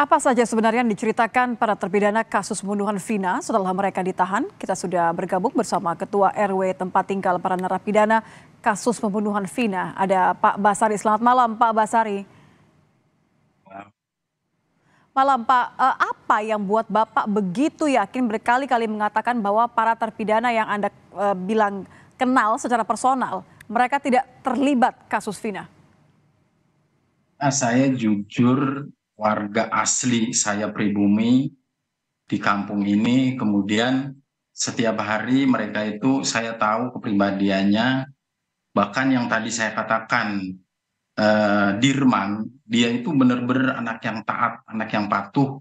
Apa saja sebenarnya yang diceritakan para terpidana kasus pembunuhan Vina setelah mereka ditahan? Kita sudah bergabung bersama Ketua RW tempat tinggal para narapidana kasus pembunuhan Vina. Ada Pak Basari. Selamat malam Pak Basari. Malam Pak, eh, apa yang buat Bapak begitu yakin berkali-kali mengatakan bahwa para terpidana yang Anda eh, bilang kenal secara personal, mereka tidak terlibat kasus Vina? Nah, saya jujur warga asli saya pribumi di kampung ini kemudian setiap hari mereka itu saya tahu kepribadiannya bahkan yang tadi saya katakan eh, Dirman dia itu benar-benar anak yang taat anak yang patuh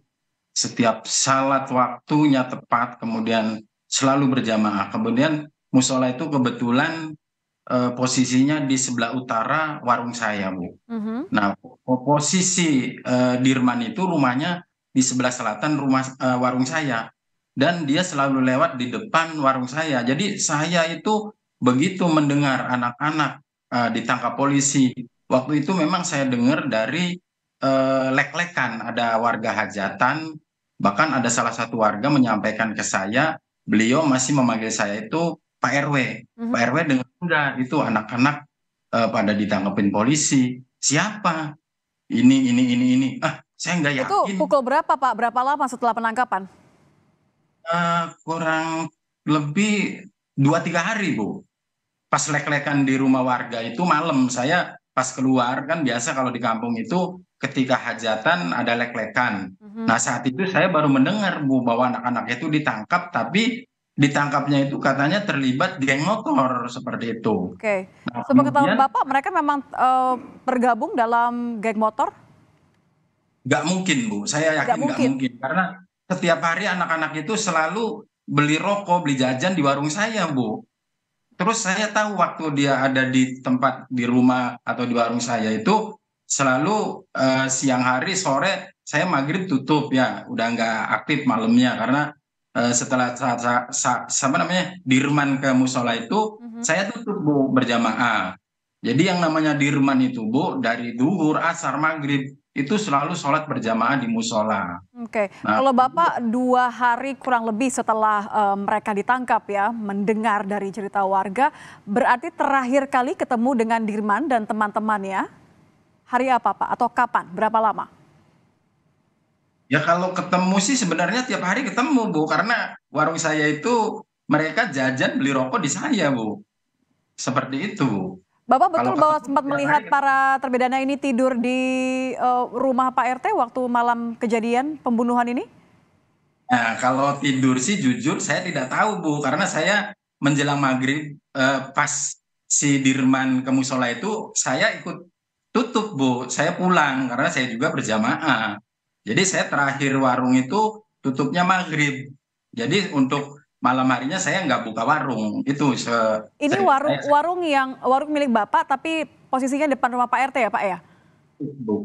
setiap salat waktunya tepat kemudian selalu berjamaah kemudian musola itu kebetulan uh, posisinya di sebelah utara warung saya bu. Mm -hmm. Nah posisi uh, Dirman itu rumahnya di sebelah selatan rumah uh, warung saya dan dia selalu lewat di depan warung saya. Jadi saya itu begitu mendengar anak-anak uh, ditangkap polisi waktu itu memang saya dengar dari uh, lek-lekan ada warga hajatan bahkan ada salah satu warga menyampaikan ke saya beliau masih memanggil saya itu Pak RW. Mm-hmm. Pak RW dengan enggak itu anak-anak uh, pada ditangkepin polisi siapa ini ini ini ini ah saya nggak yakin itu pukul berapa pak berapa lama setelah penangkapan uh, kurang lebih dua tiga hari bu pas lek-lekan di rumah warga itu malam saya pas keluar kan biasa kalau di kampung itu ketika hajatan ada lek-lekan. Mm-hmm. Nah saat itu saya baru mendengar bu bahwa anak-anak itu ditangkap tapi ditangkapnya itu katanya terlibat geng motor seperti itu. Oke. Nah, Sepengetahuan Bapak mereka memang uh, dalam geng motor? Gak mungkin Bu, saya yakin gak mungkin. Gak mungkin karena setiap hari anak-anak itu selalu beli rokok, beli jajan di warung saya Bu. Terus saya tahu waktu dia ada di tempat di rumah atau di warung saya itu selalu uh, siang hari sore saya maghrib tutup ya udah nggak aktif malamnya karena uh, setelah saat sa, sa, sa, sama namanya dirman ke musola itu mm-hmm. saya tutup bu berjamaah. Jadi yang namanya dirman itu bu dari duhur asar maghrib itu selalu sholat berjamaah di musola. Oke, okay. nah, kalau bapak dua hari kurang lebih setelah uh, mereka ditangkap ya, mendengar dari cerita warga, berarti terakhir kali ketemu dengan Dirman dan teman-temannya hari apa pak atau kapan berapa lama? Ya kalau ketemu sih sebenarnya tiap hari ketemu Bu karena warung saya itu mereka jajan beli rokok di saya Bu. Seperti itu Bapak betul kalau bahwa sempat melihat hari, para terpidana ini tidur di uh, rumah Pak RT waktu malam kejadian pembunuhan ini? Nah, kalau tidur sih jujur saya tidak tahu Bu karena saya menjelang maghrib uh, pas si Dirman ke musola itu saya ikut tutup Bu. Saya pulang karena saya juga berjamaah jadi saya terakhir warung itu tutupnya maghrib jadi untuk malam harinya saya nggak buka warung itu se ini warung saya. warung yang warung milik bapak tapi posisinya depan rumah pak rt ya pak ya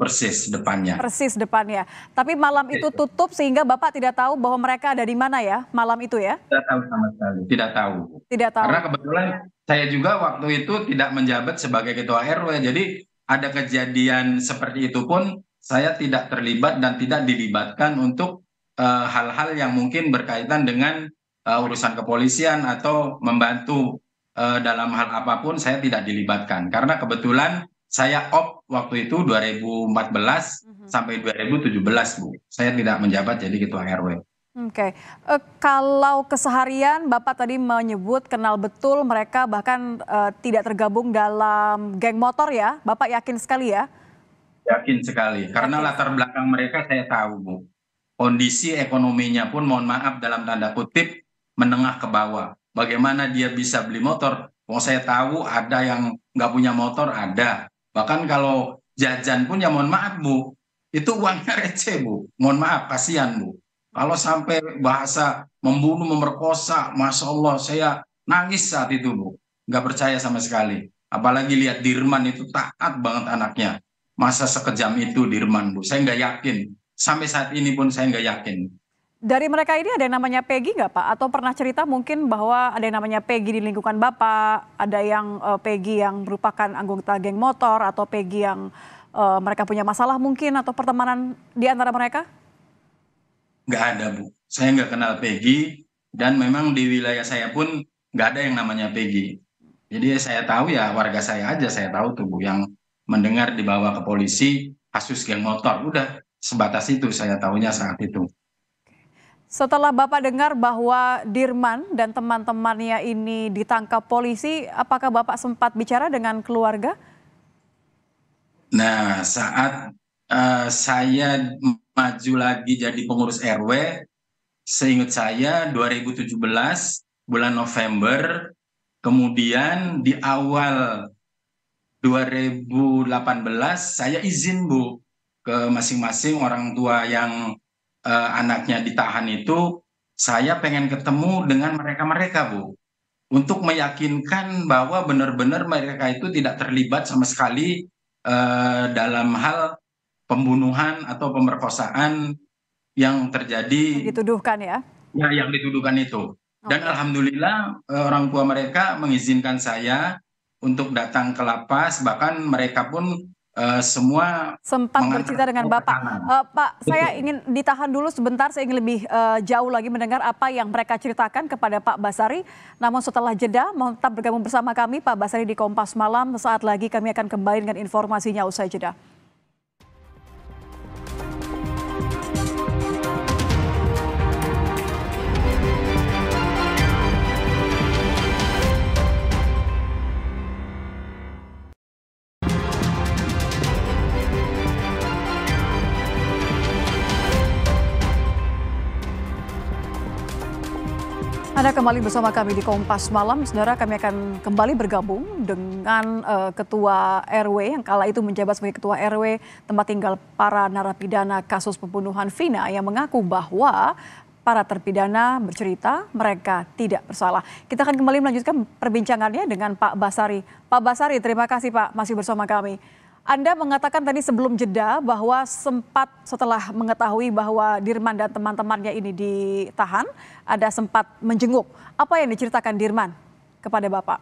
persis depannya persis depannya tapi malam itu tutup sehingga bapak tidak tahu bahwa mereka ada di mana ya malam itu ya tidak tahu sama sekali tidak tahu tidak tahu karena kebetulan saya juga waktu itu tidak menjabat sebagai ketua rw jadi ada kejadian seperti itu pun saya tidak terlibat dan tidak dilibatkan untuk eh, hal hal yang mungkin berkaitan dengan eh, urusan kepolisian atau membantu eh, dalam hal apapun saya tidak dilibatkan karena kebetulan saya op waktu itu 2014 mhm. sampai 2017 Bu. Saya tidak menjabat jadi ketua RW. Oke, okay. uh, kalau keseharian Bapak tadi menyebut kenal betul mereka bahkan uh, tidak tergabung dalam geng motor ya, Bapak yakin sekali ya? Yakin sekali, karena latar belakang mereka saya tahu, Bu. Kondisi ekonominya pun mohon maaf dalam tanda kutip menengah ke bawah. Bagaimana dia bisa beli motor? Mau saya tahu ada yang nggak punya motor, ada. Bahkan kalau jajan pun ya mohon maaf, Bu. Itu uangnya receh, Bu. Mohon maaf, kasihan, Bu. Kalau sampai bahasa membunuh, memerkosa, Masya Allah, saya nangis saat itu, Bu. Nggak percaya sama sekali. Apalagi lihat Dirman itu taat banget anaknya masa sekejam itu di bu Saya nggak yakin. Sampai saat ini pun saya nggak yakin. Dari mereka ini ada yang namanya Peggy nggak Pak? Atau pernah cerita mungkin bahwa ada yang namanya Peggy di lingkungan Bapak, ada yang uh, Peggy yang merupakan anggota geng motor, atau Peggy yang uh, mereka punya masalah mungkin, atau pertemanan di antara mereka? Nggak ada Bu. Saya nggak kenal Peggy, dan memang di wilayah saya pun nggak ada yang namanya Peggy. Jadi ya saya tahu ya warga saya aja saya tahu tuh Bu, yang mendengar dibawa ke polisi kasus geng motor. Udah sebatas itu saya tahunya saat itu. Setelah Bapak dengar bahwa Dirman dan teman-temannya ini ditangkap polisi, apakah Bapak sempat bicara dengan keluarga? Nah, saat uh, saya maju lagi jadi pengurus RW, seingat saya 2017 bulan November, kemudian di awal 2018 saya izin Bu ke masing-masing orang tua yang uh, anaknya ditahan itu saya pengen ketemu dengan mereka-mereka Bu untuk meyakinkan bahwa benar-benar mereka itu tidak terlibat sama sekali uh, dalam hal pembunuhan atau pemerkosaan yang terjadi dituduhkan ya. Ya, yang dituduhkan itu. Dan alhamdulillah eh, orang tua mereka mengizinkan saya untuk datang ke lapas bahkan mereka pun Uh, semua sempat bercerita dengan Bapak. Uh, Pak, Betul. saya ingin ditahan dulu sebentar, saya ingin lebih uh, jauh lagi mendengar apa yang mereka ceritakan kepada Pak Basari. Namun setelah jeda, mau tetap bergabung bersama kami Pak Basari di Kompas Malam. Saat lagi kami akan kembali dengan informasinya usai jeda. Anda kembali bersama kami di Kompas Malam. Saudara, kami akan kembali bergabung dengan uh, Ketua RW yang kala itu menjabat sebagai Ketua RW tempat tinggal para narapidana kasus pembunuhan Vina yang mengaku bahwa para terpidana bercerita mereka tidak bersalah. Kita akan kembali melanjutkan perbincangannya dengan Pak Basari. Pak Basari, terima kasih Pak masih bersama kami. Anda mengatakan tadi sebelum jeda bahwa sempat setelah mengetahui bahwa Dirman dan teman-temannya ini ditahan, ada sempat menjenguk. Apa yang diceritakan Dirman kepada Bapak?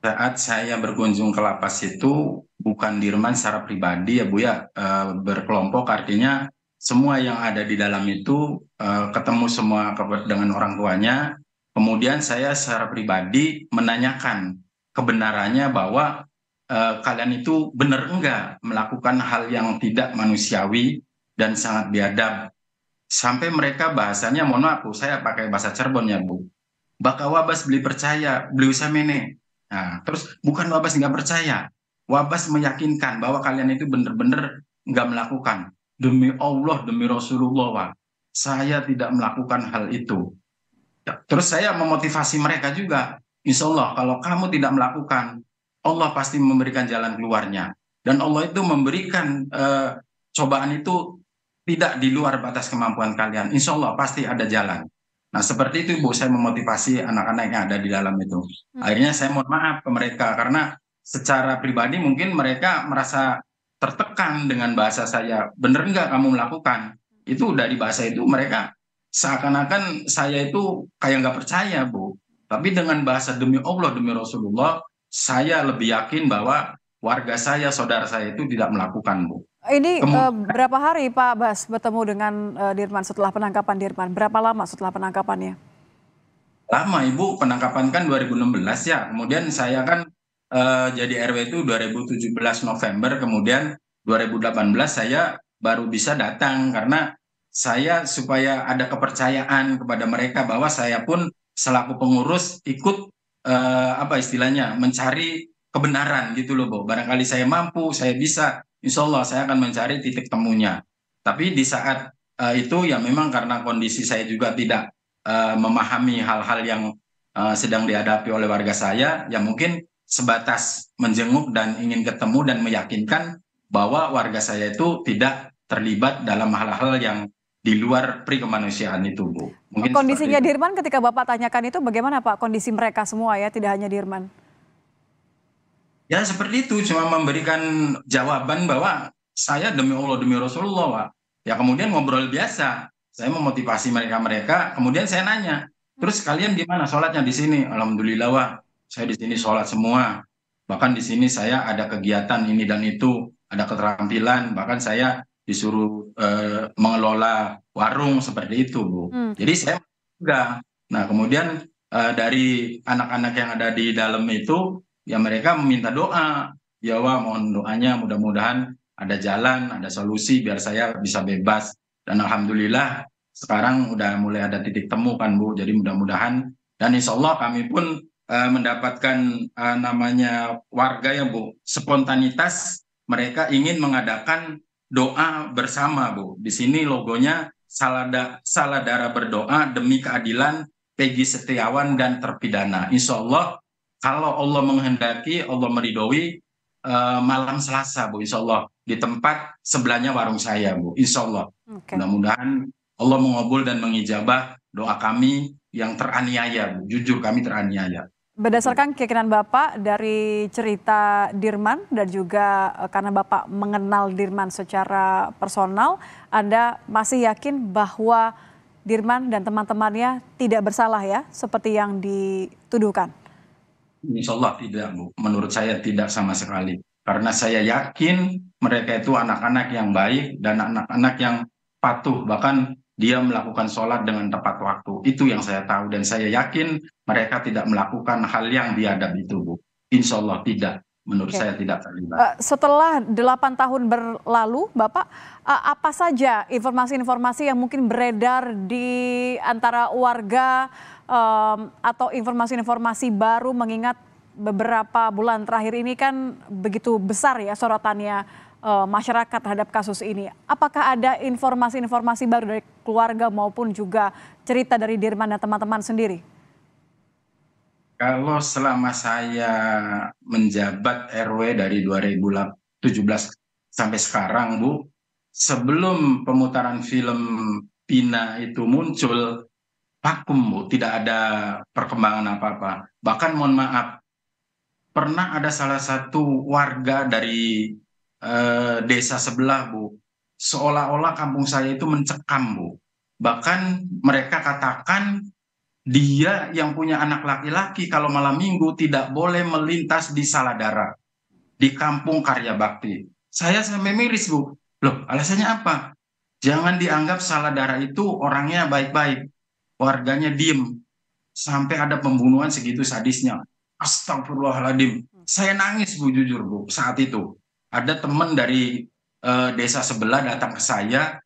Saat saya berkunjung ke lapas itu bukan Dirman secara pribadi ya Bu ya, eh, berkelompok artinya semua yang ada di dalam itu eh, ketemu semua dengan orang tuanya. Kemudian saya secara pribadi menanyakan kebenarannya bahwa Eh, kalian itu benar enggak melakukan hal yang tidak manusiawi dan sangat biadab. Sampai mereka bahasanya, mohon maaf, saya pakai bahasa Cirebon ya, Bu. Bakal wabas beli percaya, beli usah mene. Nah, terus bukan wabas nggak percaya. Wabas meyakinkan bahwa kalian itu benar-benar nggak melakukan. Demi Allah, demi Rasulullah, wa. saya tidak melakukan hal itu. Terus saya memotivasi mereka juga. Insya Allah, kalau kamu tidak melakukan, Allah pasti memberikan jalan keluarnya. Dan Allah itu memberikan uh, cobaan itu tidak di luar batas kemampuan kalian. Insya Allah pasti ada jalan. Nah seperti itu Ibu, saya memotivasi anak-anak yang ada di dalam itu. Hmm. Akhirnya saya mohon maaf ke mereka karena secara pribadi mungkin mereka merasa tertekan dengan bahasa saya. Bener nggak kamu melakukan? Itu dari bahasa itu mereka seakan-akan saya itu kayak nggak percaya Bu. Tapi dengan bahasa demi Allah, demi Rasulullah, saya lebih yakin bahwa warga saya, saudara saya itu tidak melakukan, Bu. Ini eh, Kemudian, uh, berapa hari Pak Bas bertemu dengan uh, Dirman setelah penangkapan Dirman? Berapa lama setelah penangkapannya? Lama Ibu, penangkapan kan 2016 ya. Kemudian saya kan uh, jadi RW itu 2017 November, kemudian 2018 saya baru bisa datang karena saya supaya ada kepercayaan kepada mereka bahwa saya pun selaku pengurus ikut uh, apa istilahnya mencari kebenaran gitu loh, Bo. Barangkali saya mampu, saya bisa, insya Allah saya akan mencari titik temunya. Tapi di saat uh, itu ya memang karena kondisi saya juga tidak uh, memahami hal-hal yang uh, sedang dihadapi oleh warga saya, ya mungkin sebatas menjenguk dan ingin ketemu dan meyakinkan bahwa warga saya itu tidak terlibat dalam hal-hal yang di luar pri kemanusiaan itu Bu. Mungkin Kondisinya Dirman ketika Bapak tanyakan itu bagaimana Pak kondisi mereka semua ya tidak hanya Dirman? Ya seperti itu cuma memberikan jawaban bahwa saya demi Allah demi Rasulullah Pak. Ya kemudian ngobrol biasa. Saya memotivasi mereka-mereka, kemudian saya nanya, "Terus kalian gimana sholatnya di sini?" Alhamdulillah Wah, saya di sini sholat semua. Bahkan di sini saya ada kegiatan ini dan itu, ada keterampilan, bahkan saya disuruh uh, mengelola warung seperti itu, Bu. Hmm. Jadi saya juga. Nah, kemudian uh, dari anak-anak yang ada di dalam itu ya mereka meminta doa. Ya wah mohon doanya mudah-mudahan ada jalan, ada solusi biar saya bisa bebas. Dan alhamdulillah sekarang udah mulai ada titik temu kan Bu. Jadi mudah-mudahan dan insya Allah kami pun uh, mendapatkan uh, namanya warga ya Bu, spontanitas mereka ingin mengadakan doa bersama Bu. Di sini logonya Salada, Saladara berdoa demi keadilan Peggy Setiawan dan terpidana. Insya Allah kalau Allah menghendaki, Allah meridhoi uh, malam Selasa Bu, Insya Allah di tempat sebelahnya warung saya Bu, Insya Allah. Okay. Mudah-mudahan Allah mengobul dan mengijabah doa kami yang teraniaya Bu. Jujur kami teraniaya. Berdasarkan keyakinan Bapak dari cerita Dirman dan juga eh, karena Bapak mengenal Dirman secara personal, Anda masih yakin bahwa Dirman dan teman-temannya tidak bersalah ya, seperti yang dituduhkan? Insya Allah tidak, Bu. Menurut saya tidak sama sekali. Karena saya yakin mereka itu anak-anak yang baik dan anak-anak yang patuh. Bahkan dia melakukan sholat dengan tepat waktu. Itu yang saya tahu dan saya yakin mereka tidak melakukan hal yang biadab itu, Bu. Insya Allah tidak. Menurut okay. saya tidak terlibat. Uh, setelah 8 tahun berlalu, Bapak, uh, apa saja informasi-informasi yang mungkin beredar di antara warga um, atau informasi-informasi baru mengingat beberapa bulan terakhir ini kan begitu besar ya sorotannya uh, masyarakat terhadap kasus ini. Apakah ada informasi-informasi baru dari keluarga maupun juga cerita dari Dirman dan teman-teman sendiri? Kalau selama saya menjabat RW dari 2017 sampai sekarang, Bu, sebelum pemutaran film Pina itu muncul, vakum, Bu, tidak ada perkembangan apa-apa. Bahkan mohon maaf, pernah ada salah satu warga dari eh, desa sebelah, Bu. Seolah-olah kampung saya itu mencekam, Bu. Bahkan mereka katakan dia yang punya anak laki-laki kalau malam minggu tidak boleh melintas di Saladara, di kampung Karya Bakti. Saya sampai miris, Bu. Loh, alasannya apa? Jangan dianggap Saladara itu orangnya baik-baik, warganya diem, sampai ada pembunuhan segitu sadisnya. Astagfirullahaladzim. Hmm. Saya nangis, Bu, jujur, Bu, saat itu ada teman dari uh, desa sebelah datang ke saya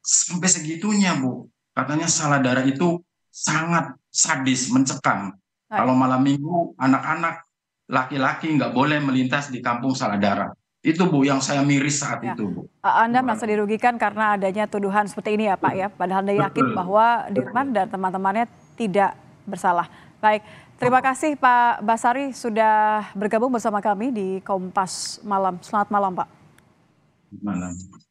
sampai segitunya bu katanya salah darah itu sangat sadis mencekam Hai. kalau malam minggu anak-anak laki-laki nggak boleh melintas di kampung salah darah itu bu yang saya miris saat ya. itu bu. Anda merasa dirugikan karena adanya tuduhan seperti ini ya pak ya. Padahal Anda yakin Betul. bahwa Dirman dan teman-temannya tidak bersalah. Baik, terima kasih Pak Basari sudah bergabung bersama kami di Kompas Malam. Selamat malam Pak. Malam.